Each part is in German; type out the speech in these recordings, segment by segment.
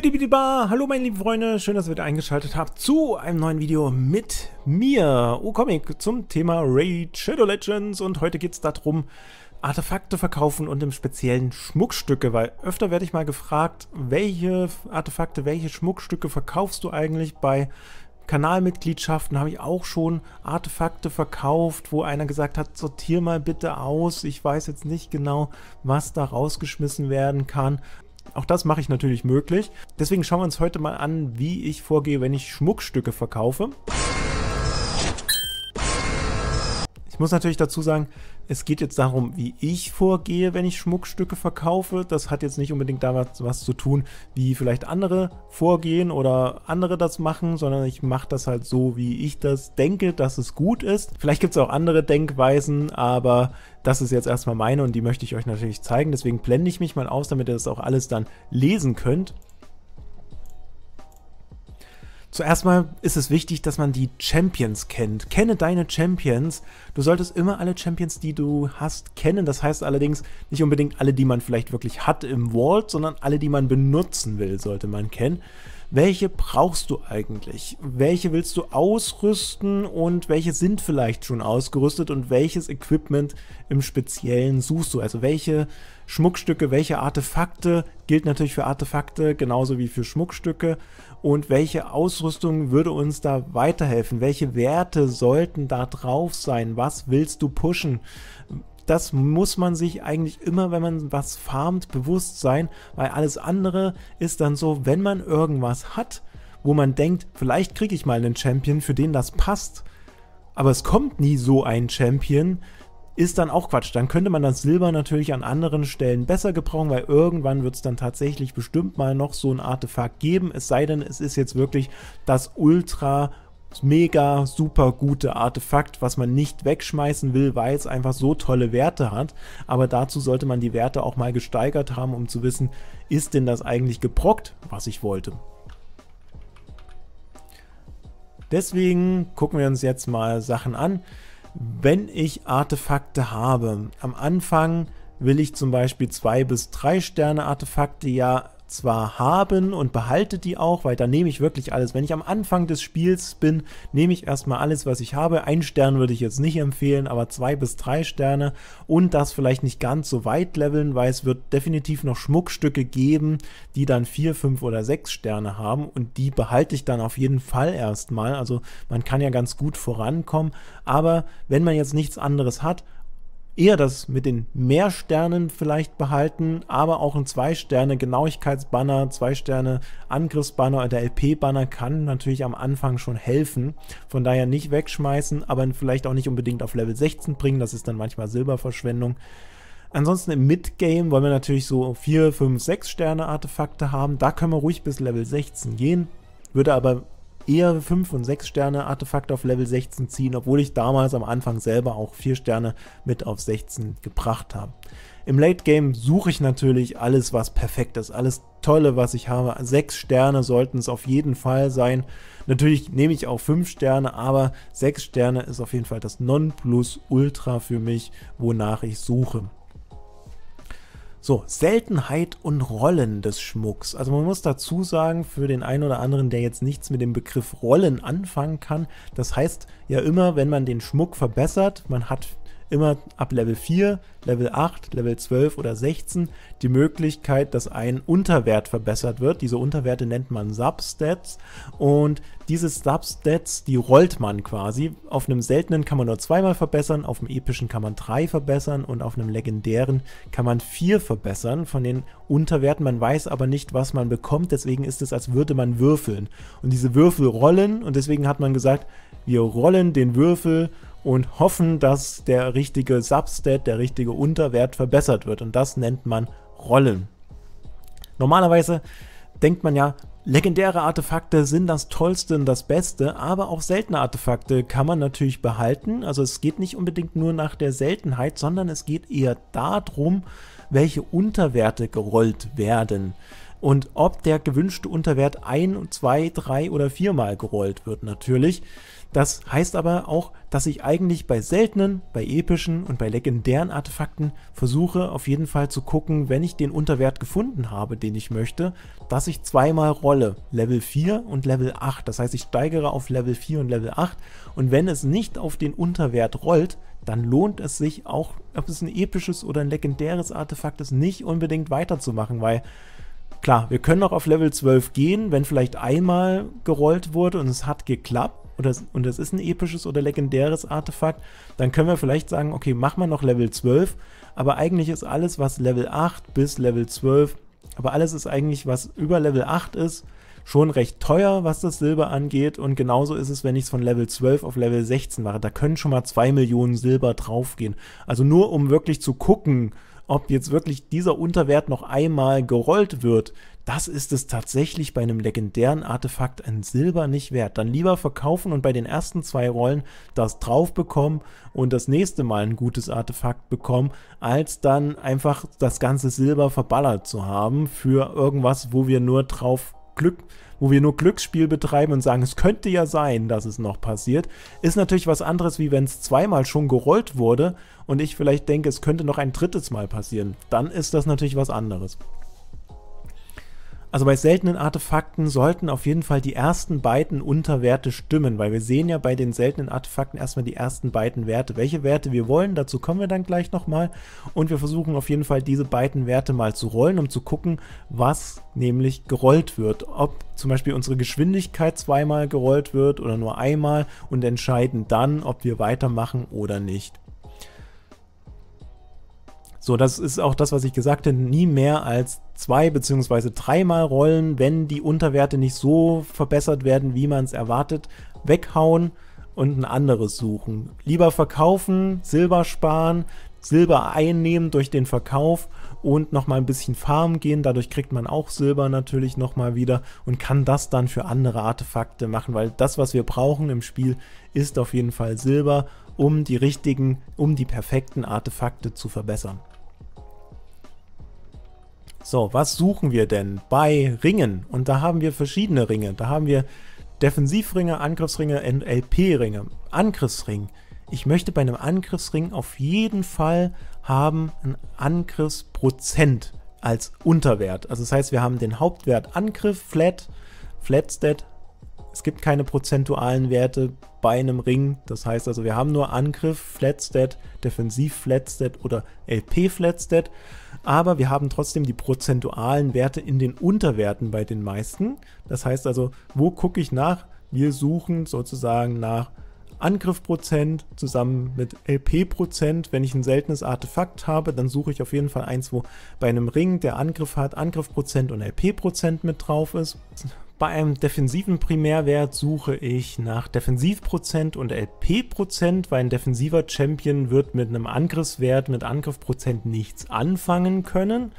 Bitte, bitte, bar. Hallo, meine lieben Freunde. Schön, dass ihr wieder eingeschaltet habt zu einem neuen Video mit mir, U-Comic, zum Thema Raid Shadow Legends. Und heute geht es darum, Artefakte verkaufen und im Speziellen Schmuckstücke, weil öfter werde ich mal gefragt, welche Artefakte, welche Schmuckstücke verkaufst du eigentlich bei Kanalmitgliedschaften habe ich auch schon Artefakte verkauft, wo einer gesagt hat, sortier mal bitte aus, ich weiß jetzt nicht genau, was da rausgeschmissen werden kann. Auch das mache ich natürlich möglich. Deswegen schauen wir uns heute mal an, wie ich vorgehe, wenn ich Schmuckstücke verkaufe. Ich muss natürlich dazu sagen, es geht jetzt darum, wie ich vorgehe, wenn ich Schmuckstücke verkaufe. Das hat jetzt nicht unbedingt damit was zu tun, wie vielleicht andere vorgehen oder andere das machen, sondern ich mache das halt so, wie ich das denke, dass es gut ist. Vielleicht gibt es auch andere Denkweisen, aber das ist jetzt erstmal meine und die möchte ich euch natürlich zeigen. Deswegen blende ich mich mal aus, damit ihr das auch alles dann lesen könnt. Zuerst mal ist es wichtig, dass man die Champions kennt. Kenne deine Champions. Du solltest immer alle Champions, die du hast, kennen. Das heißt allerdings nicht unbedingt alle, die man vielleicht wirklich hat im Vault, sondern alle, die man benutzen will, sollte man kennen welche brauchst du eigentlich? Welche willst du ausrüsten und welche sind vielleicht schon ausgerüstet und welches Equipment im Speziellen suchst du? Also welche Schmuckstücke, welche Artefakte, gilt natürlich für Artefakte genauso wie für Schmuckstücke und welche Ausrüstung würde uns da weiterhelfen? Welche Werte sollten da drauf sein? Was willst du pushen? das muss man sich eigentlich immer, wenn man was farmt, bewusst sein, weil alles andere ist dann so, wenn man irgendwas hat, wo man denkt, vielleicht kriege ich mal einen Champion, für den das passt, aber es kommt nie so ein Champion, ist dann auch Quatsch. Dann könnte man das Silber natürlich an anderen Stellen besser gebrauchen, weil irgendwann wird es dann tatsächlich bestimmt mal noch so ein Artefakt geben, es sei denn, es ist jetzt wirklich das Ultra- mega super gute Artefakt, was man nicht wegschmeißen will, weil es einfach so tolle Werte hat. Aber dazu sollte man die Werte auch mal gesteigert haben, um zu wissen, ist denn das eigentlich geprockt, was ich wollte. Deswegen gucken wir uns jetzt mal Sachen an. Wenn ich Artefakte habe, am Anfang will ich zum Beispiel zwei bis drei Sterne Artefakte ja zwar haben und behalte die auch, weil da nehme ich wirklich alles. Wenn ich am Anfang des Spiels bin, nehme ich erstmal alles, was ich habe. Ein Stern würde ich jetzt nicht empfehlen, aber zwei bis drei Sterne und das vielleicht nicht ganz so weit leveln, weil es wird definitiv noch Schmuckstücke geben, die dann vier, fünf oder sechs Sterne haben und die behalte ich dann auf jeden Fall erstmal. Also man kann ja ganz gut vorankommen, aber wenn man jetzt nichts anderes hat, eher das mit den Mehrsternen vielleicht behalten, aber auch ein zwei Sterne Genauigkeitsbanner, zwei Sterne Angriffsbanner oder LP-Banner kann natürlich am Anfang schon helfen. Von daher nicht wegschmeißen, aber vielleicht auch nicht unbedingt auf Level 16 bringen, das ist dann manchmal Silberverschwendung. Ansonsten im Midgame wollen wir natürlich so 4, 5, 6 Sterne Artefakte haben. Da können wir ruhig bis Level 16 gehen. Würde aber eher 5 und 6 Sterne Artefakte auf Level 16 ziehen, obwohl ich damals am Anfang selber auch 4 Sterne mit auf 16 gebracht habe. Im Late Game suche ich natürlich alles, was perfekt ist, alles Tolle, was ich habe. 6 Sterne sollten es auf jeden Fall sein. Natürlich nehme ich auch 5 Sterne, aber 6 Sterne ist auf jeden Fall das Nonplusultra für mich, wonach ich suche. So, Seltenheit und Rollen des Schmucks. Also man muss dazu sagen, für den einen oder anderen, der jetzt nichts mit dem Begriff Rollen anfangen kann, das heißt ja immer, wenn man den Schmuck verbessert, man hat immer ab Level 4, Level 8, Level 12 oder 16 die Möglichkeit, dass ein Unterwert verbessert wird. Diese Unterwerte nennt man Substats und diese Substats, die rollt man quasi. Auf einem seltenen kann man nur zweimal verbessern, auf einem epischen kann man drei verbessern und auf einem legendären kann man vier verbessern von den Unterwerten. Man weiß aber nicht, was man bekommt, deswegen ist es, als würde man würfeln. Und diese Würfel rollen und deswegen hat man gesagt, wir rollen den Würfel und hoffen, dass der richtige Substat, der richtige Unterwert verbessert wird. Und das nennt man Rollen. Normalerweise denkt man ja, legendäre Artefakte sind das Tollste und das Beste, aber auch seltene Artefakte kann man natürlich behalten. Also es geht nicht unbedingt nur nach der Seltenheit, sondern es geht eher darum, welche Unterwerte gerollt werden und ob der gewünschte Unterwert ein, zwei, drei oder viermal gerollt wird natürlich. Das heißt aber auch, dass ich eigentlich bei seltenen, bei epischen und bei legendären Artefakten versuche auf jeden Fall zu gucken, wenn ich den Unterwert gefunden habe, den ich möchte, dass ich zweimal rolle, Level 4 und Level 8. Das heißt, ich steigere auf Level 4 und Level 8 und wenn es nicht auf den Unterwert rollt, dann lohnt es sich auch, ob es ein episches oder ein legendäres Artefakt ist, nicht unbedingt weiterzumachen, weil Klar, wir können noch auf Level 12 gehen, wenn vielleicht einmal gerollt wurde und es hat geklappt, oder, und das ist ein episches oder legendäres Artefakt, dann können wir vielleicht sagen, okay, mach mal noch Level 12, aber eigentlich ist alles, was Level 8 bis Level 12, aber alles ist eigentlich, was über Level 8 ist, schon recht teuer, was das Silber angeht. Und genauso ist es, wenn ich es von Level 12 auf Level 16 mache. Da können schon mal 2 Millionen Silber draufgehen. Also nur um wirklich zu gucken, ob jetzt wirklich dieser Unterwert noch einmal gerollt wird, das ist es tatsächlich bei einem legendären Artefakt in Silber nicht wert. Dann lieber verkaufen und bei den ersten zwei Rollen das drauf bekommen und das nächste Mal ein gutes Artefakt bekommen, als dann einfach das ganze Silber verballert zu haben für irgendwas, wo wir nur drauf Glück, wo wir nur Glücksspiel betreiben und sagen, es könnte ja sein, dass es noch passiert, ist natürlich was anderes, wie wenn es zweimal schon gerollt wurde und ich vielleicht denke, es könnte noch ein drittes Mal passieren. Dann ist das natürlich was anderes. Also bei seltenen Artefakten sollten auf jeden Fall die ersten beiden Unterwerte stimmen, weil wir sehen ja bei den seltenen Artefakten erstmal die ersten beiden Werte. Welche Werte wir wollen, dazu kommen wir dann gleich nochmal. Und wir versuchen auf jeden Fall diese beiden Werte mal zu rollen, um zu gucken, was nämlich gerollt wird. Ob zum Beispiel unsere Geschwindigkeit zweimal gerollt wird oder nur einmal und entscheiden dann, ob wir weitermachen oder nicht. So, das ist auch das, was ich gesagt habe, nie mehr als zwei bzw. dreimal rollen, wenn die Unterwerte nicht so verbessert werden, wie man es erwartet, weghauen und ein anderes suchen. Lieber verkaufen, Silber sparen, Silber einnehmen durch den Verkauf und nochmal ein bisschen farmen gehen. Dadurch kriegt man auch Silber natürlich nochmal wieder und kann das dann für andere Artefakte machen, weil das, was wir brauchen im Spiel, ist auf jeden Fall Silber, um die richtigen, um die perfekten Artefakte zu verbessern. So, was suchen wir denn bei Ringen? Und da haben wir verschiedene Ringe. Da haben wir Defensivringe, Angriffsringe, NLP-Ringe. Angriffsring. Ich möchte bei einem Angriffsring auf jeden Fall haben einen Angriffsprozent als Unterwert. Also das heißt, wir haben den Hauptwert Angriff, Flat, Flatstat. Es gibt keine prozentualen Werte bei einem Ring. Das heißt also, wir haben nur Angriff, Flatstat, Defensiv Flatstat oder LP Flatstat, aber wir haben trotzdem die prozentualen Werte in den Unterwerten bei den meisten. Das heißt also, wo gucke ich nach? Wir suchen sozusagen nach Angriffprozent zusammen mit LP-Prozent. Wenn ich ein seltenes Artefakt habe, dann suche ich auf jeden Fall eins, wo bei einem Ring der Angriff hat, Angriffprozent und LP-Prozent mit drauf ist. Bei einem defensiven Primärwert suche ich nach Defensivprozent und LP-Prozent, weil ein defensiver Champion wird mit einem Angriffswert, mit Angriffprozent nichts anfangen können.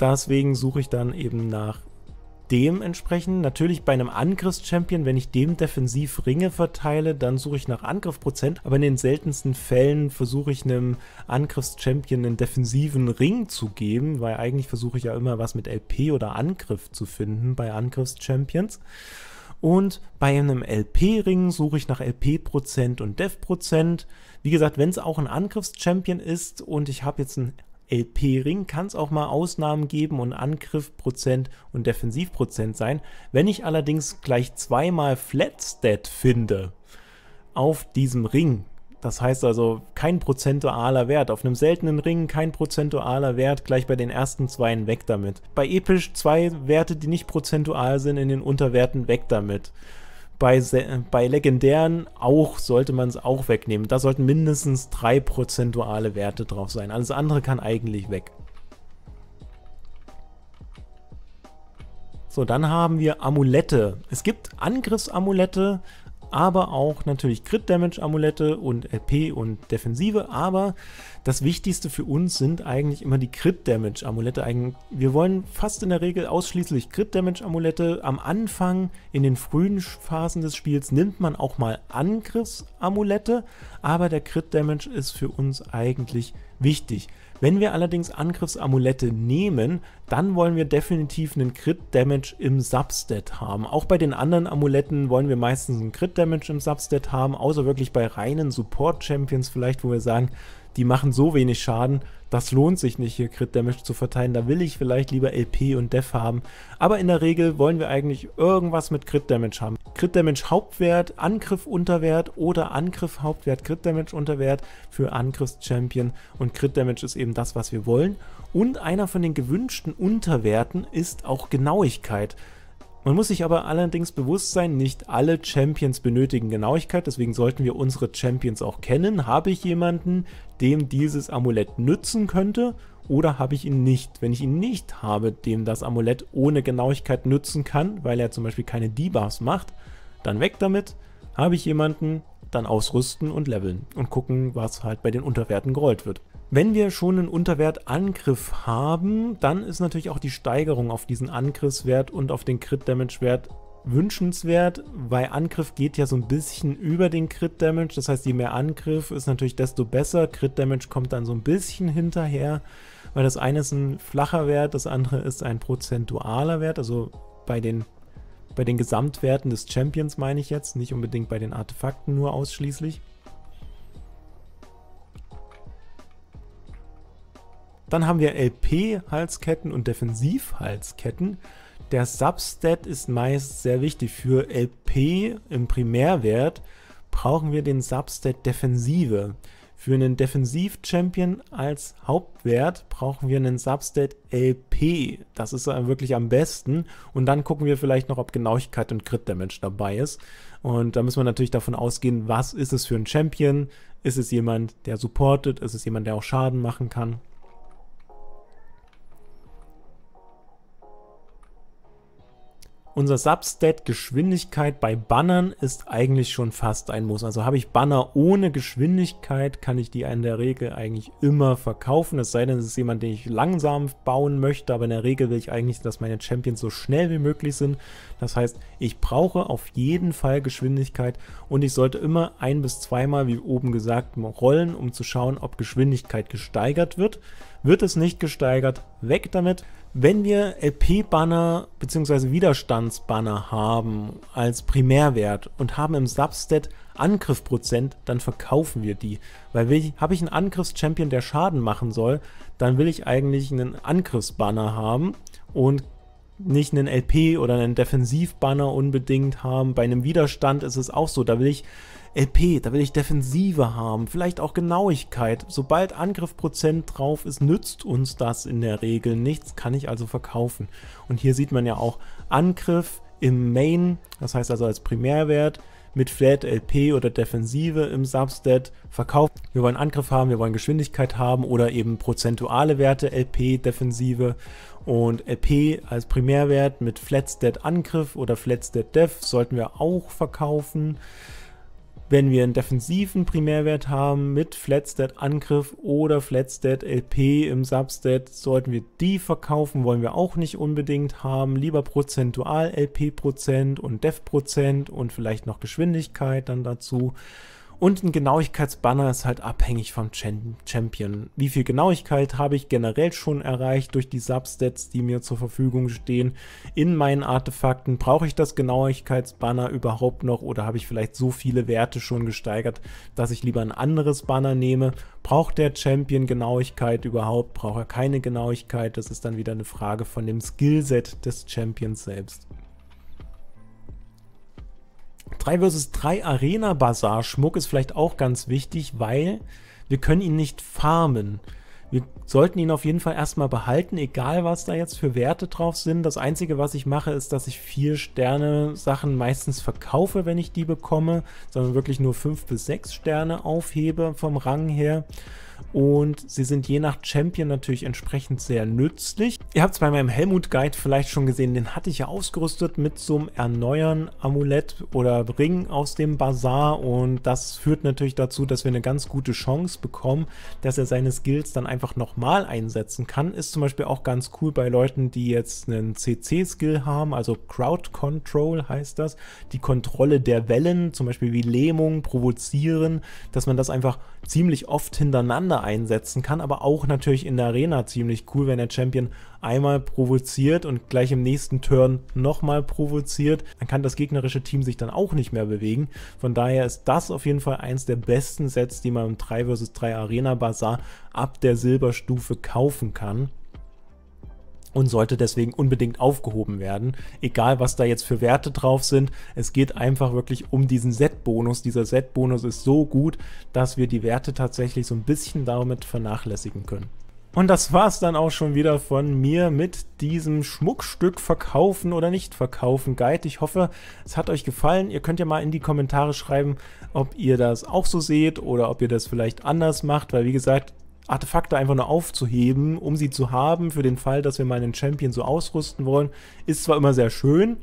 Deswegen suche ich dann eben nach dementsprechend natürlich bei einem Angriffschampion, wenn ich dem defensiv Ringe verteile, dann suche ich nach Angriffprozent, aber in den seltensten Fällen versuche ich einem Angriffschampion einen defensiven Ring zu geben, weil eigentlich versuche ich ja immer was mit LP oder Angriff zu finden bei Angriffschampions. Und bei einem LP-Ring suche ich nach LP-Prozent und Dev-Prozent. Wie gesagt, wenn es auch ein Angriffschampion ist und ich habe jetzt einen LP-Ring kann es auch mal Ausnahmen geben und Angriffprozent und Defensivprozent sein. Wenn ich allerdings gleich zweimal Flatstat finde auf diesem Ring, das heißt also kein prozentualer Wert. Auf einem seltenen Ring kein prozentualer Wert, gleich bei den ersten zweien weg damit. Bei episch zwei Werte, die nicht prozentual sind, in den Unterwerten weg damit bei, äh, bei legendären auch sollte man es auch wegnehmen. Da sollten mindestens drei prozentuale Werte drauf sein. Alles andere kann eigentlich weg. So, dann haben wir Amulette. Es gibt Angriffsamulette, aber auch natürlich Crit Damage Amulette und LP und Defensive, aber das Wichtigste für uns sind eigentlich immer die Crit Damage Amulette. Wir wollen fast in der Regel ausschließlich Crit Damage Amulette. Am Anfang, in den frühen Phasen des Spiels, nimmt man auch mal Angriffs Amulette, aber der Crit Damage ist für uns eigentlich wichtig. Wenn wir allerdings Angriffsamulette nehmen, dann wollen wir definitiv einen Crit-Damage im Substat haben. Auch bei den anderen Amuletten wollen wir meistens einen Crit-Damage im Substat haben, außer wirklich bei reinen Support-Champions vielleicht, wo wir sagen, die machen so wenig Schaden, das lohnt sich nicht, hier Crit Damage zu verteilen. Da will ich vielleicht lieber LP und Def haben. Aber in der Regel wollen wir eigentlich irgendwas mit Crit Damage haben. Crit Damage Hauptwert, Angriff Unterwert oder Angriff Hauptwert, Crit Damage Unterwert für Angriffschampion. Und Crit Damage ist eben das, was wir wollen. Und einer von den gewünschten Unterwerten ist auch Genauigkeit. Man muss sich aber allerdings bewusst sein, nicht alle Champions benötigen Genauigkeit, deswegen sollten wir unsere Champions auch kennen. Habe ich jemanden, dem dieses Amulett nützen könnte oder habe ich ihn nicht? Wenn ich ihn nicht habe, dem das Amulett ohne Genauigkeit nützen kann, weil er zum Beispiel keine Debuffs macht, dann weg damit. Habe ich jemanden, dann ausrüsten und leveln und gucken, was halt bei den Unterwerten gerollt wird. Wenn wir schon einen Unterwert Angriff haben, dann ist natürlich auch die Steigerung auf diesen Angriffswert und auf den Crit-Damage-Wert wünschenswert, weil Angriff geht ja so ein bisschen über den Crit Damage, das heißt je mehr Angriff ist natürlich desto besser, Crit Damage kommt dann so ein bisschen hinterher, weil das eine ist ein flacher Wert, das andere ist ein prozentualer Wert, also bei den, bei den Gesamtwerten des Champions meine ich jetzt, nicht unbedingt bei den Artefakten nur ausschließlich. Dann haben wir LP-Halsketten und Defensiv-Halsketten. Der Substat ist meist sehr wichtig. Für LP im Primärwert brauchen wir den Substat Defensive. Für einen Defensiv-Champion als Hauptwert brauchen wir einen Substat LP. Das ist wirklich am besten. Und dann gucken wir vielleicht noch, ob Genauigkeit und Crit Damage dabei ist. Und da müssen wir natürlich davon ausgehen, was ist es für ein Champion? Ist es jemand, der supportet? Ist es jemand, der auch Schaden machen kann? unser Substat Geschwindigkeit bei Bannern ist eigentlich schon fast ein Muss. Also habe ich Banner ohne Geschwindigkeit, kann ich die in der Regel eigentlich immer verkaufen. Es sei denn, es ist jemand, den ich langsam bauen möchte, aber in der Regel will ich eigentlich, dass meine Champions so schnell wie möglich sind. Das heißt, ich brauche auf jeden Fall Geschwindigkeit und ich sollte immer ein bis zweimal, wie oben gesagt, rollen, um zu schauen, ob Geschwindigkeit gesteigert wird. Wird es nicht gesteigert, weg damit. Wenn wir LP-Banner bzw. Widerstandsbanner haben als Primärwert und haben im Substat Angriffprozent, dann verkaufen wir die. Weil habe ich einen Angriffschampion, der Schaden machen soll, dann will ich eigentlich einen Angriffsbanner haben und nicht einen LP oder einen Defensivbanner unbedingt haben. Bei einem Widerstand ist es auch so, da will ich LP, da will ich Defensive haben, vielleicht auch Genauigkeit. Sobald Angriffprozent drauf ist, nützt uns das in der Regel nichts, kann ich also verkaufen. Und hier sieht man ja auch Angriff im Main, das heißt also als Primärwert, mit Flat, LP oder Defensive im Substat verkauft. Wir wollen Angriff haben, wir wollen Geschwindigkeit haben oder eben prozentuale Werte, LP, Defensive und LP als Primärwert mit Flat Stat Angriff oder Flat Stat Def sollten wir auch verkaufen wenn wir einen defensiven Primärwert haben mit Flatstat Angriff oder Flatstat LP im Substat, sollten wir die verkaufen, wollen wir auch nicht unbedingt haben. Lieber prozentual LP Prozent und Def Prozent und vielleicht noch Geschwindigkeit dann dazu. Und ein Genauigkeitsbanner ist halt abhängig vom Champion. Wie viel Genauigkeit habe ich generell schon erreicht durch die Substats, die mir zur Verfügung stehen in meinen Artefakten? Brauche ich das Genauigkeitsbanner überhaupt noch oder habe ich vielleicht so viele Werte schon gesteigert, dass ich lieber ein anderes Banner nehme? Braucht der Champion Genauigkeit überhaupt? Braucht er keine Genauigkeit? Das ist dann wieder eine Frage von dem Skillset des Champions selbst. 3 vs 3 Arena Bazar Schmuck ist vielleicht auch ganz wichtig, weil wir können ihn nicht farmen. Wir sollten ihn auf jeden Fall erstmal behalten, egal was da jetzt für Werte drauf sind. Das Einzige, was ich mache, ist, dass ich 4 Sterne Sachen meistens verkaufe, wenn ich die bekomme, sondern wirklich nur 5 bis 6 Sterne aufhebe vom Rang her und sie sind je nach Champion natürlich entsprechend sehr nützlich. Ihr habt es bei meinem Helmut Guide vielleicht schon gesehen, den hatte ich ja ausgerüstet mit so einem erneuern Amulett oder Ring aus dem Bazar und das führt natürlich dazu, dass wir eine ganz gute Chance bekommen, dass er seine Skills dann einfach nochmal einsetzen kann. Ist zum Beispiel auch ganz cool bei Leuten, die jetzt einen CC-Skill haben, also Crowd Control heißt das, die Kontrolle der Wellen, zum Beispiel wie Lähmung, provozieren, dass man das einfach ziemlich oft hintereinander gegeneinander einsetzen kann, aber auch natürlich in der Arena ziemlich cool, wenn der Champion einmal provoziert und gleich im nächsten Turn nochmal provoziert, dann kann das gegnerische Team sich dann auch nicht mehr bewegen. Von daher ist das auf jeden Fall eins der besten Sets, die man im 3 vs 3 Arena Bazaar ab der Silberstufe kaufen kann und sollte deswegen unbedingt aufgehoben werden. Egal, was da jetzt für Werte drauf sind, es geht einfach wirklich um diesen Set-Bonus. Dieser Set-Bonus ist so gut, dass wir die Werte tatsächlich so ein bisschen damit vernachlässigen können. Und das war es dann auch schon wieder von mir mit diesem Schmuckstück verkaufen oder nicht verkaufen Guide. Ich hoffe, es hat euch gefallen. Ihr könnt ja mal in die Kommentare schreiben, ob ihr das auch so seht oder ob ihr das vielleicht anders macht, weil wie gesagt, Artefakte einfach nur aufzuheben, um sie zu haben, für den Fall, dass wir mal einen Champion so ausrüsten wollen, ist zwar immer sehr schön,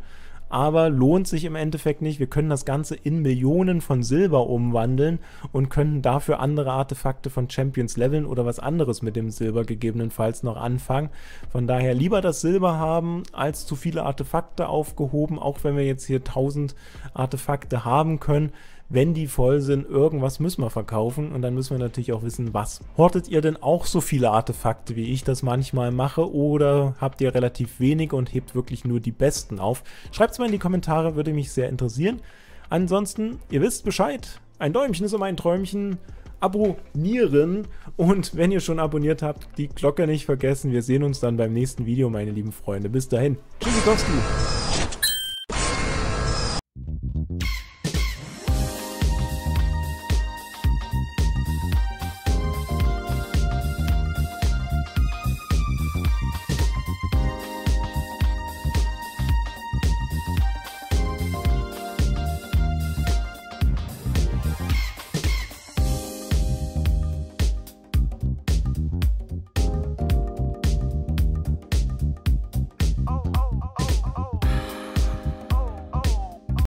aber lohnt sich im Endeffekt nicht. Wir können das Ganze in Millionen von Silber umwandeln und können dafür andere Artefakte von Champions leveln oder was anderes mit dem Silber gegebenenfalls noch anfangen. Von daher lieber das Silber haben, als zu viele Artefakte aufgehoben, auch wenn wir jetzt hier 1000 Artefakte haben können wenn die voll sind, irgendwas müssen wir verkaufen und dann müssen wir natürlich auch wissen, was. Hortet ihr denn auch so viele Artefakte, wie ich das manchmal mache oder habt ihr relativ wenig und hebt wirklich nur die besten auf? Schreibt es mal in die Kommentare, würde mich sehr interessieren. Ansonsten, ihr wisst Bescheid, ein Däumchen ist um ein Träumchen abonnieren und wenn ihr schon abonniert habt, die Glocke nicht vergessen. Wir sehen uns dann beim nächsten Video, meine lieben Freunde. Bis dahin. Tschüssikowski.